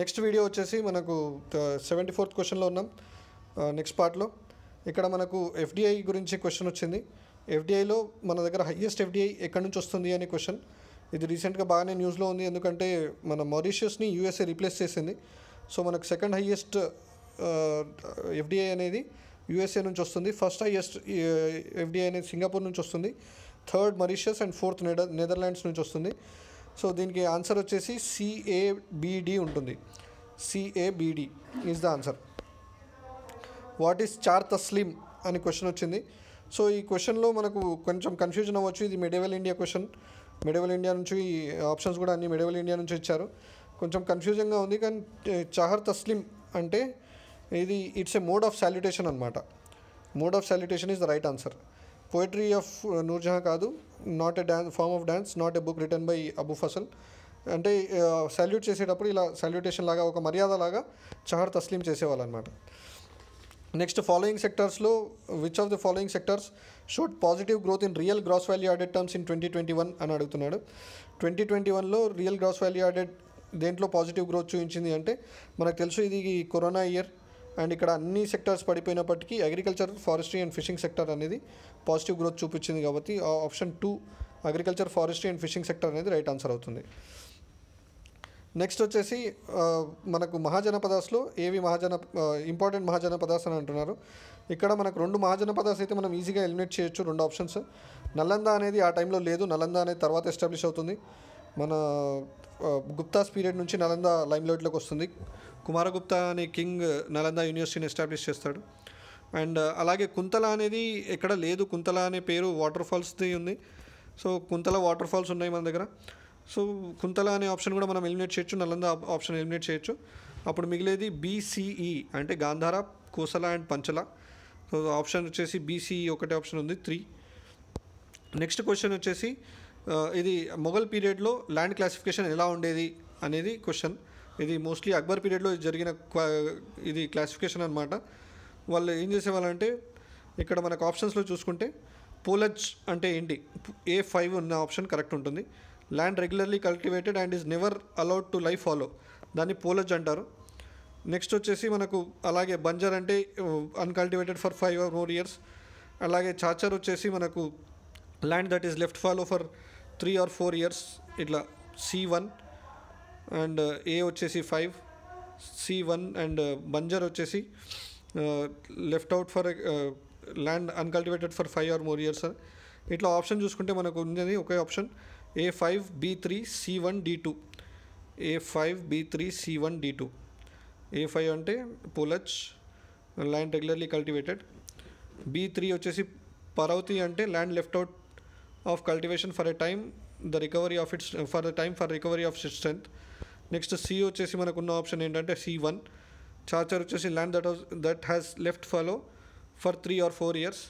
next video వచ్చేసి మనకు seventy fourth క్వశ్చన్లో ఉన్నాం నెక్స్ట్ పార్ట్లో ఇక్కడ మనకు ఎఫ్డిఐ గురించి క్వశ్చన్ వచ్చింది ఎఫ్డిఐలో మన దగ్గర హయ్యెస్ట్ ఎఫ్డిఐ ఎక్కడి నుంచి వస్తుంది అనే క్వశ్చన్ ఇది రీసెంట్గా బాగానే న్యూస్లో ఉంది ఎందుకంటే మన మారిషియస్ని యూఎస్ఏ రీప్లేస్ చేసింది సో మనకు సెకండ్ హయ్యెస్ట్ ఎఫ్డిఐ అనేది యూఎస్ఏ నుంచి వస్తుంది ఫస్ట్ హైయెస్ట్ ఎఫ్డిఐ అనేది సింగపూర్ నుంచి వస్తుంది third Mauritius and fourth Netherlands నుంచి వస్తుంది సో దీనికి ఆన్సర్ వచ్చేసి సిఏబిడి ఉంటుంది C A B D is the answer what is చార్ తస్లీం అని క్వశ్చన్ వచ్చింది సో ఈ క్వశ్చన్లో మనకు కొంచెం కన్ఫ్యూజన్ అవ్వచ్చు ఇది medieval India question medieval India నుంచి ఈ ఆప్షన్స్ కూడా అన్ని మిడివల్ ఇండియా నుంచి ఇచ్చారు కొంచెం కన్ఫ్యూజింగ్గా ఉంది కానీ చహర్ తస్లిం అంటే ఇది it's a mode of salutation అనమాట mode of salutation is the right answer poetry of Nurjahan కాదు not a dance form of dance not a book written by Abu Fazal అంటే సాల్యూట్ చేసేటప్పుడు ఇలా సాల్యూటేషన్ లాగా ఒక మర్యాద లాగా చహర్ తస్లీం చేసేవాళ్ళు అనమాట నెక్స్ట్ ఫాలోయింగ్ సెక్టర్స్లో which of the following sectors showed positive growth in real gross value added terms in twenty twenty one అని అడుగుతున్నాడు ట్వంటీ ట్వంటీ వన్లో రియల్ గ్రాస్ వాల్యూ యాడెడ్ దేంట్లో పాజిటివ్ గ్రోత్ చూపించింది అంటే మనకు తెలుసు ఇది కరోనా ఇయర్ అండ్ ఇక్కడ అన్ని సెక్టార్స్ పడిపోయినప్పటికీ agriculture forestry and fishing sector అనేది పాజిటివ్ గ్రోత్ చూపించింది కాబట్టి option two agriculture forestry and fishing sector అనేది రైట్ ఆన్సర్ అవుతుంది నెక్స్ట్ వచ్చేసి మనకు మహాజనపదాస్లో ఏవి మహాజన ఇంపార్టెంట్ మహాజనపదాస్ అని అంటున్నారు ఇక్కడ మనకు రెండు మహాజనపదాస్ అయితే మనం ఈజీగా ఎలిమినేట్ చేయొచ్చు రెండు ఆప్షన్స్ నలంద అనేది ఆ టైంలో లేదు నలంద అనేది తర్వాత ఎస్టాబ్లిష్ అవుతుంది మన గుప్తాస్ పీరియడ్ నుంచి నలంద లైమ్లైట్లోకి వస్తుంది కుమారగుప్తా అనే కింగ్ నలంద యూనివర్సిటీని ఎస్టాబ్లిష్ చేస్తాడు అండ్ అలాగే కుంతల అనేది ఎక్కడ లేదు కుంతల అనే పేరు వాటర్ ఫాల్స్ది ఉంది సో కుంతల వాటర్ ఫాల్స్ ఉన్నాయి మన దగ్గర సో కుంతల అనే ఆప్షన్ కూడా మనం ఎలిమినేట్ చేయొచ్చు నలంద ఆప్షన్ ఎలిమినేట్ చేయొచ్చు అప్పుడు మిగిలేది బీసీఈ అంటే Gandhara Kosala and Panchala so option వచ్చేసి బీసీఈ ఒకటే ఆప్షన్ ఉంది త్రీ నెక్స్ట్ క్వశ్చన్ వచ్చేసి ఇది మొఘల్ పీరియడ్లో ల్యాండ్ క్లాసిఫికేషన్ ఎలా ఉండేది అనేది క్వశ్చన్ ఇది మోస్ట్లీ అక్బర్ పీరియడ్లో జరిగిన ఇది క్లాసిఫికేషన్ అనమాట వాళ్ళు ఏం చేసేవాళ్ళంటే ఇక్కడ మనకు ఆప్షన్స్లో చూసుకుంటే పోలజ్ అంటే ఏంటి ఏ ఫైవ్ ఉన్న ఆప్షన్ కరెక్ట్ ఉంటుంది land regularly cultivated and is never allowed to lie fallow దాన్ని పోలజ్ అంటారు నెక్స్ట్ వచ్చేసి మనకు అలాగే బంజర్ అంటే uncultivated for five or more years అలాగే చాచర్ వచ్చేసి మనకు land that is left fallow for three or four years ఇట్లా సి వన్ అండ్ ఏ వచ్చేసి five C one and Banjar వచ్చేసి left out for land uncultivated for five or more years ఇట్లా option చూసుకుంటే మనకు ఉంది ఒకే option A five B three C one D two A five B three C one D two A five అంటే Polaj land regularly cultivated B three వచ్చేసి పరవతి అంటే land left out of cultivation for a time the recovery of its for the time for recovery of its strength next C వచ్చేసి మనకున్న option ఏంటంటే C one Chachar వచ్చేసి land that that has left fallow for three or four years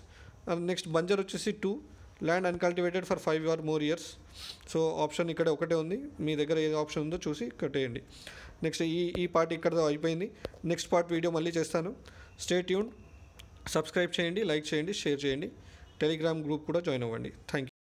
and next Banjar వచ్చేసి two land uncultivated for five or more years so option ఇక్కడ ఒకటే ఉంది మీ దగ్గర ఏ option ఉందో చూసి కట్టేయండి నెక్స్ట్ ఈ ఈ పార్ట్ ఇక్కడ అయిపోయింది నెక్స్ట్ పార్ట్ వీడియో మళ్ళీ చేస్తాను స్టేట్ యూన్ సబ్స్క్రైబ్ చేయండి లైక్ చేయండి షేర్ చేయండి టెలిగ్రామ్ గ్రూప్ కూడా జాయిన్ అవ్వండి థ్యాంక్ యూ